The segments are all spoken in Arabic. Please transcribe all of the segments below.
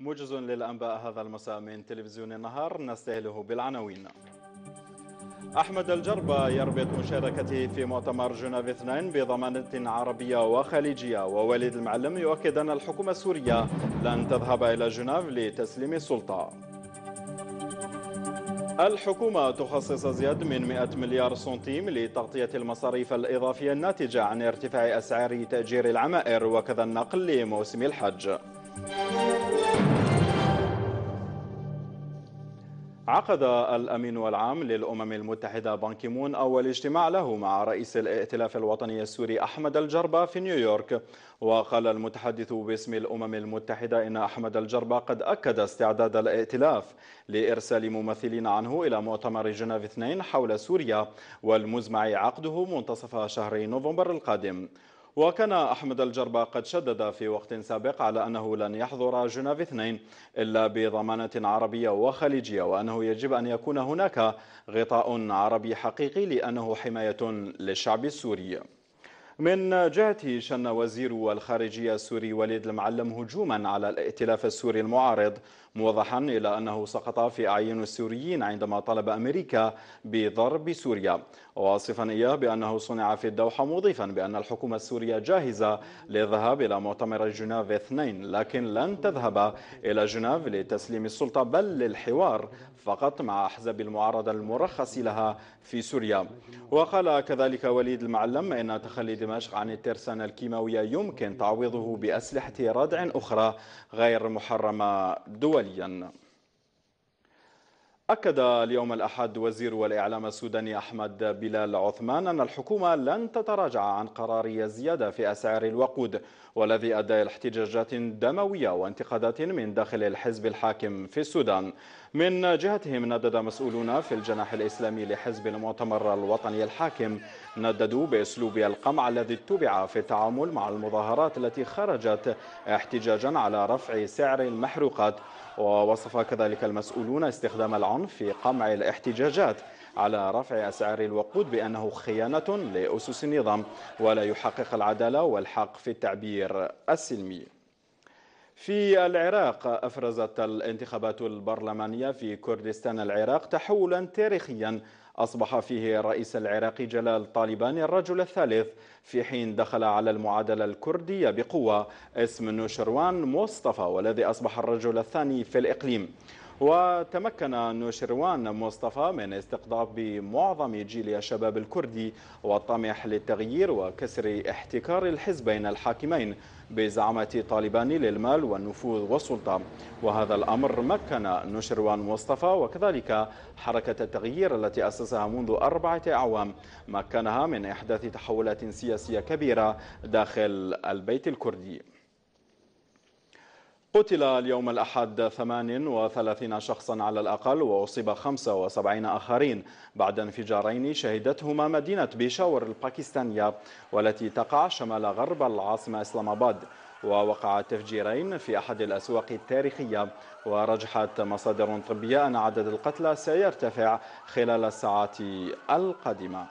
موجز للأنباء هذا المساء من تلفزيون النهار نستهله بالعناوين أحمد الجربة يربط مشاركته في مؤتمر جنيف 2 بضمانة عربية وخليجية ووليد المعلم يؤكد أن الحكومة السورية لن تذهب إلى جنيف لتسليم السلطة الحكومة تخصص زيادة من 100 مليار سنتيم لتغطية المصاريف الإضافية الناتجة عن ارتفاع أسعار تأجير العمائر وكذا النقل لموسم الحج عقد الأمين العام للأمم المتحدة بانكيمون أول اجتماع له مع رئيس الائتلاف الوطني السوري أحمد الجربة في نيويورك وقال المتحدث باسم الأمم المتحدة إن أحمد الجربة قد أكد استعداد الائتلاف لإرسال ممثلين عنه إلى مؤتمر جنيف 2 حول سوريا والمزمع عقده منتصف شهر نوفمبر القادم وكان أحمد الجربة قد شدد في وقت سابق على أنه لن يحضر جنيف اثنين إلا بضمانة عربية وخليجية وأنه يجب أن يكون هناك غطاء عربي حقيقي لأنه حماية للشعب السوري من جهته شن وزير الخارجية السوري وليد المعلم هجوما على الائتلاف السوري المعارض موضحا إلى أنه سقط في أعين السوريين عندما طلب أمريكا بضرب سوريا واصفا إياه بأنه صنع في الدوحة مضيفا بأن الحكومة السورية جاهزة للذهاب إلى مؤتمر جنيف اثنين لكن لن تذهب إلى جنيف لتسليم السلطة بل للحوار فقط مع أحزاب المعارضة المرخص لها في سوريا وقال كذلك وليد المعلم إن تخلي دمشق عن الترسانة الكيماوية يمكن تعويضه بأسلحة ردع أخرى غير محرمة دوليا دوليا أكد اليوم الأحد وزير الإعلام السوداني أحمد بلال عثمان أن الحكومة لن تتراجع عن قرار زيادة في أسعار الوقود والذي أدى إلى احتجاجات دموية وانتقادات من داخل الحزب الحاكم في السودان من جهتهم ندد مسؤولون في الجناح الإسلامي لحزب المؤتمر الوطني الحاكم نددوا بأسلوب القمع الذي اتبع في التعامل مع المظاهرات التي خرجت احتجاجا على رفع سعر المحروقات ووصف كذلك المسؤولون استخدام العنف في قمع الاحتجاجات على رفع أسعار الوقود بأنه خيانة لأسس النظام ولا يحقق العدالة والحق في التعبير السلمي في العراق أفرزت الانتخابات البرلمانية في كردستان العراق تحولا تاريخيا أصبح فيه الرئيس العراقي جلال طالبان الرجل الثالث في حين دخل على المعادلة الكردية بقوة اسم نوشروان مصطفى والذي أصبح الرجل الثاني في الإقليم وتمكن نوشروان مصطفى من استقطاب معظم جيل الشباب الكردي والطامح للتغيير وكسر احتكار الحزبين الحاكمين بزعمة طالبان للمال والنفوذ والسلطة وهذا الأمر مكن نوشروان مصطفى وكذلك حركة التغيير التي أسسها منذ أربعة أعوام مكنها من إحداث تحولات سياسية كبيرة داخل البيت الكردي قتل اليوم الأحد 38 شخصا على الأقل وأصيب 75 آخرين بعد انفجارين شهدتهما مدينة بيشاور الباكستانية والتي تقع شمال غرب العاصمة إسلام آباد ووقع تفجيرين في أحد الأسواق التاريخية ورجحت مصادر طبية أن عدد القتلى سيرتفع خلال الساعات القادمة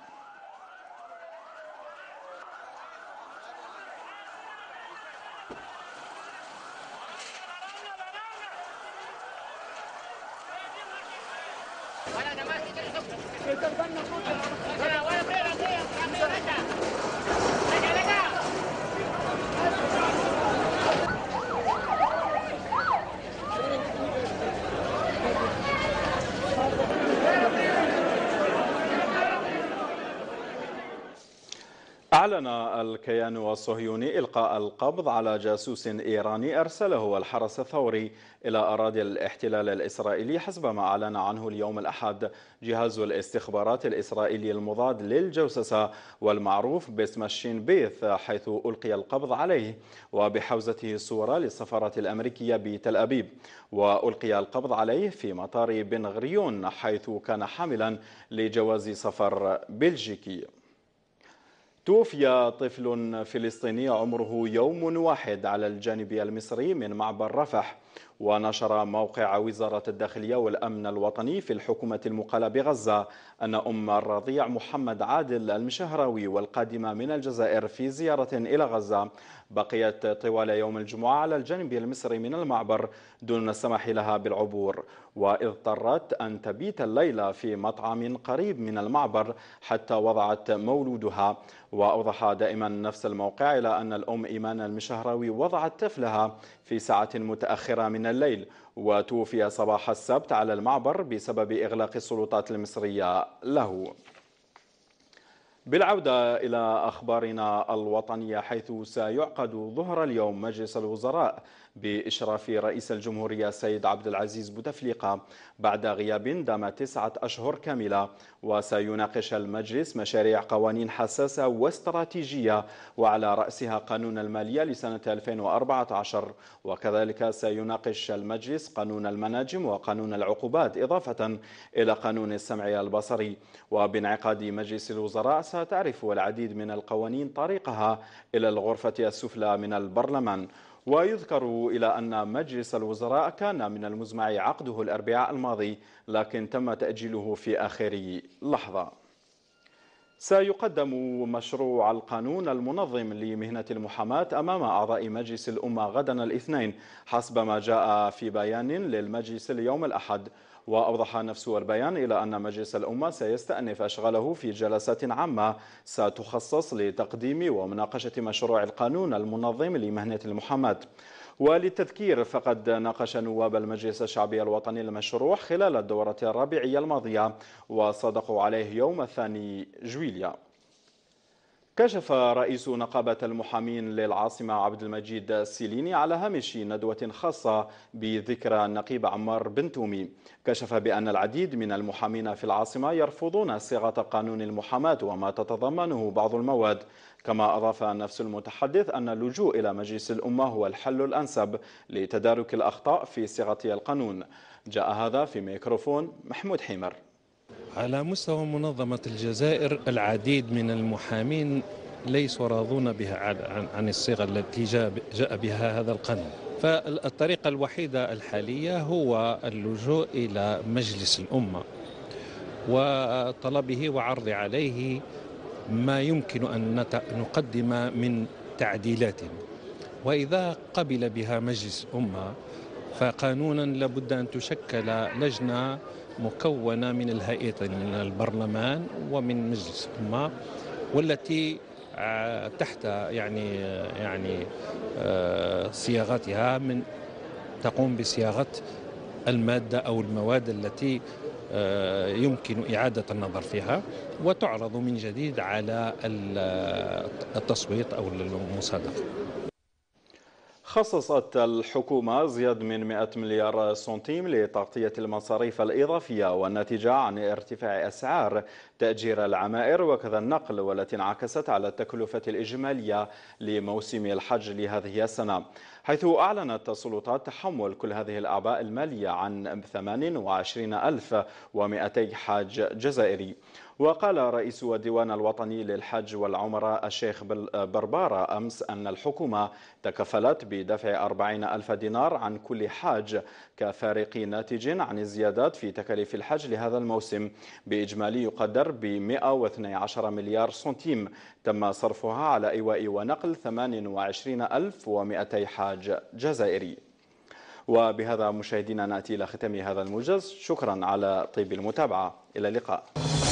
أعلن الكيان الصهيوني إلقاء القبض على جاسوس إيراني أرسله الحرس الثوري إلى أراضي الاحتلال الإسرائيلي حسب ما أعلن عنه اليوم الأحد جهاز الاستخبارات الإسرائيلي المضاد للجوسسة والمعروف باسم الشين بيث حيث ألقي القبض عليه وبحوزته صورة للسفارة الأمريكية بتل أبيب وألقي القبض عليه في مطار بن غريون حيث كان حاملا لجواز سفر بلجيكي توفي طفل فلسطيني عمره يوم واحد على الجانب المصري من معبر رفح ونشر موقع وزارة الداخلية والأمن الوطني في الحكومة المقالة بغزة أن أم الرضيع محمد عادل المشهراوي والقادمة من الجزائر في زيارة إلى غزة بقيت طوال يوم الجمعة على الجانب المصري من المعبر دون السماح لها بالعبور واضطرت أن تبيت الليلة في مطعم قريب من المعبر حتى وضعت مولودها وأوضح دائما نفس الموقع إلى أن الأم إيمان المشهراوي وضعت طفلها في ساعة متأخرة من الليل وتوفي صباح السبت على المعبر بسبب إغلاق السلطات المصرية له بالعودة إلى أخبارنا الوطنية حيث سيعقد ظهر اليوم مجلس الوزراء بإشراف رئيس الجمهورية السيد عبد العزيز بوتفليقة بعد غياب دام تسعة أشهر كاملة وسيناقش المجلس مشاريع قوانين حساسة واستراتيجية وعلى رأسها قانون المالية لسنة 2014 وكذلك سيناقش المجلس قانون المناجم وقانون العقوبات إضافة إلى قانون السمع البصري وبانعقاد مجلس الوزراء ستعرف العديد من القوانين طريقها إلى الغرفة السفلى من البرلمان ويذكر إلى أن مجلس الوزراء كان من المزمع عقده الأربعاء الماضي لكن تم تأجيله في آخر لحظة سيقدم مشروع القانون المنظم لمهنة المحاماة أمام أعضاء مجلس الأمة غدا الاثنين حسب ما جاء في بيان للمجلس اليوم الأحد وأوضح نفس البيان إلى أن مجلس الأمة سيستأنف أشغاله في جلسات عامة ستخصص لتقديم ومناقشة مشروع القانون المنظم لمهنة المحاماة وللتذكير فقد ناقش نواب المجلس الشعبي الوطني المشروع خلال الدورة الربيعية الماضية وصدقوا عليه يوم الثاني جويليا كشف رئيس نقابة المحامين للعاصمة عبد المجيد السيليني على هامش ندوة خاصة بذكرى النقيب عمار بن تومي كشف بأن العديد من المحامين في العاصمة يرفضون صيغة قانون المحاماة وما تتضمنه بعض المواد كما أضاف نفس المتحدث أن اللجوء إلى مجلس الأمة هو الحل الأنسب لتدارك الأخطاء في صيغة القانون جاء هذا في ميكروفون محمود حمر على مستوى منظمة الجزائر العديد من المحامين ليسوا راضون بها عن الصيغة التي جاء بها هذا القانون فالطريقة الوحيدة الحالية هو اللجوء إلى مجلس الأمة وطلبه وعرض عليه ما يمكن أن نقدم من تعديلات وإذا قبل بها مجلس الأمة فقانونا لابد أن تشكل لجنة مكونة من الهيئتين من البرلمان ومن مجلس الامه والتي آه، تحت يعني يعني آه، صياغتها من تقوم بصياغه الماده او المواد التي آه، يمكن اعاده النظر فيها وتعرض من جديد على التصويت او المصادقه خصصت الحكومة زيادة من 100 مليار سنتيم لتغطية المصاريف الإضافية والناتجة عن ارتفاع أسعار تأجير العمائر وكذا النقل والتي انعكست على التكلفة الإجمالية لموسم الحج لهذه السنة حيث أعلنت السلطات تحمل كل هذه الأعباء المالية عن 28 ألف ومئتي حاج جزائري وقال رئيس الديوان الوطني للحج والعمرة الشيخ بربارة أمس أن الحكومة تكفلت بدفع 40 ألف دينار عن كل حاج كفارق ناتج عن الزيادات في تكاليف الحج لهذا الموسم بإجمالي يقدر ب 112 مليار سنتيم تم صرفها على إيواء ونقل 28200 حاج جزائري وبهذا مشاهدينا نأتي إلى ختام هذا الموجز شكرا على طيب المتابعة إلى اللقاء